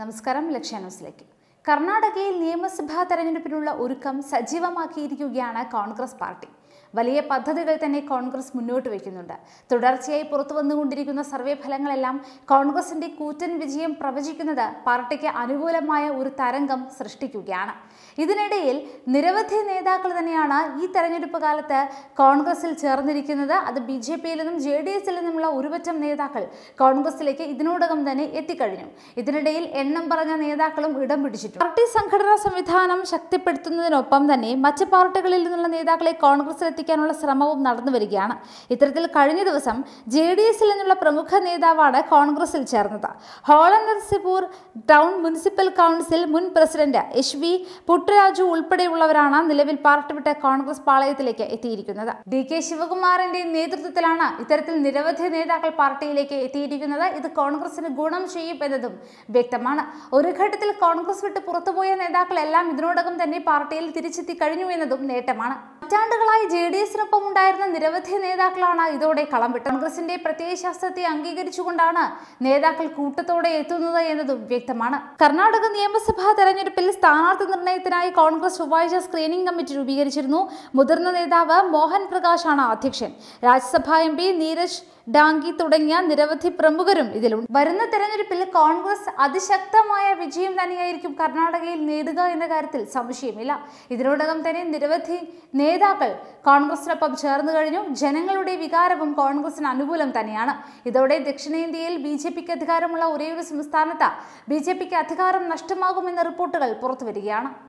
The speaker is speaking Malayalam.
നമസ്കാരം ലക്ഷ്യ ന്യൂസിലേക്ക് കർണാടകയിൽ നിയമസഭാ തെരഞ്ഞെടുപ്പിനുള്ള ഒരുക്കം സജീവമാക്കിയിരിക്കുകയാണ് കോൺഗ്രസ് പാർട്ടി വലിയ പദ്ധതികൾ തന്നെ കോൺഗ്രസ് മുന്നോട്ട് വയ്ക്കുന്നുണ്ട് തുടർച്ചയായി പുറത്തു വന്നുകൊണ്ടിരിക്കുന്ന സർവേ ഫലങ്ങളെല്ലാം കോൺഗ്രസിന്റെ കൂറ്റൻ വിജയം പ്രവചിക്കുന്നത് പാർട്ടിക്ക് അനുകൂലമായ ഒരു തരംഗം സൃഷ്ടിക്കുകയാണ് ഇതിനിടയിൽ നിരവധി നേതാക്കൾ തന്നെയാണ് ഈ തെരഞ്ഞെടുപ്പ് കാലത്ത് കോൺഗ്രസിൽ ചേർന്നിരിക്കുന്നത് അത് ബി ജെ പിയിൽ നിന്നും ജെ ഡി എസിൽ നിന്നുമുള്ള ഒരുപറ്റം നേതാക്കൾ കോൺഗ്രസിലേക്ക് ഇതിനോടകം തന്നെ എത്തിക്കഴിഞ്ഞു ഇതിനിടയിൽ എണ്ണം പറഞ്ഞ നേതാക്കളും ഇടം പിടിച്ചിട്ടുണ്ട് പാർട്ടി സംഘടനാ സംവിധാനം ശക്തിപ്പെടുത്തുന്നതിനൊപ്പം തന്നെ മറ്റ് പാർട്ടികളിൽ നിന്നുള്ള നേതാക്കളെ കോൺഗ്രസ് കോൺഗ്രസിലെത്തിക്കാനുള്ള ശ്രമവും നടന്നു വരികയാണ് ഇത്തരത്തിൽ കഴിഞ്ഞ ദിവസം ജെ ഡി എസിൽ നിന്നുള്ള പ്രമുഖ നേതാവാണ് കോൺഗ്രസിൽ ചേർന്നത് ഹോളനർസിപൂർ ടൗൺ മുനിസിപ്പൽ കൗൺസിൽ മുൻ പ്രസിഡന്റ് എച്ച് വി പുട്ടുരാജു ഉൾപ്പെടെയുള്ളവരാണ് നിലവിൽ പാർട്ടി വിട്ട് കോൺഗ്രസ് പാളയത്തിലേക്ക് എത്തിയിരിക്കുന്നത് ഡി കെ ശിവകുമാറിന്റെ നേതൃത്വത്തിലാണ് ഇത്തരത്തിൽ നിരവധി നേതാക്കൾ പാർട്ടിയിലേക്ക് എത്തിയിരിക്കുന്നത് ഇത് കോൺഗ്രസിന് ഗുണം ചെയ്യും എന്നതും വ്യക്തമാണ് ഒരു ഘട്ടത്തിൽ കോൺഗ്രസ് വിട്ട് പുറത്തുപോയ നേതാക്കളെല്ലാം ഇതിനോടകം തന്നെ പാർട്ടിയിൽ തിരിച്ചെത്തി കഴിഞ്ഞു എന്നതും നേട്ടമാണ് പതിറ്റാണ്ടുകളായി ജെ ഡി എസിനൊപ്പം ഉണ്ടായിരുന്ന നിരവധി നേതാക്കളാണ് ഇതോടെ കളം വിട്ടത് കോൺഗ്രസിന്റെ പ്രത്യയശാസ്ത്രത്തെ അംഗീകരിച്ചുകൊണ്ടാണ് നേതാക്കൾ കൂട്ടത്തോടെ എത്തുന്നത് എന്നതും വ്യക്തമാണ് കർണാടക നിയമസഭാ തെരഞ്ഞെടുപ്പിൽ സ്ഥാനാർത്ഥി നിർണയത്തിനായി കോൺഗ്രസ് ചൊവ്വാഴ്ച സ്ക്രീനിംഗ് കമ്മിറ്റി രൂപീകരിച്ചിരുന്നു മുതിർന്ന നേതാവ് മോഹൻ പ്രകാശാണ് അധ്യക്ഷൻ രാജ്യസഭാ എം പി നീരജ് ഡാങ്കി തുടങ്ങിയ നിരവധി പ്രമുഖരും ഇതിലുണ്ട് വരുന്ന തെരഞ്ഞെടുപ്പിൽ കോൺഗ്രസ് അതിശക്തമായ വിജയം തന്നെയായിരിക്കും കർണാടകയിൽ നേടുക എന്ന കാര്യത്തിൽ സംശയമില്ല ഇതിനോടകം തന്നെ നിരവധി നേതാക്കൾ കോൺഗ്രസിനൊപ്പം ചേർന്നു കഴിഞ്ഞു ജനങ്ങളുടെ വികാരവും കോൺഗ്രസിന് അനുകൂലം തന്നെയാണ് ഇതോടെ ദക്ഷിണേന്ത്യയിൽ ബി ജെ പിക്ക് അധികാരമുള്ള ഒരു സംസ്ഥാനത്ത് ബി ജെ പിക്ക് അധികാരം നഷ്ടമാകുമെന്ന റിപ്പോർട്ടുകൾ പുറത്തുവരികയാണ്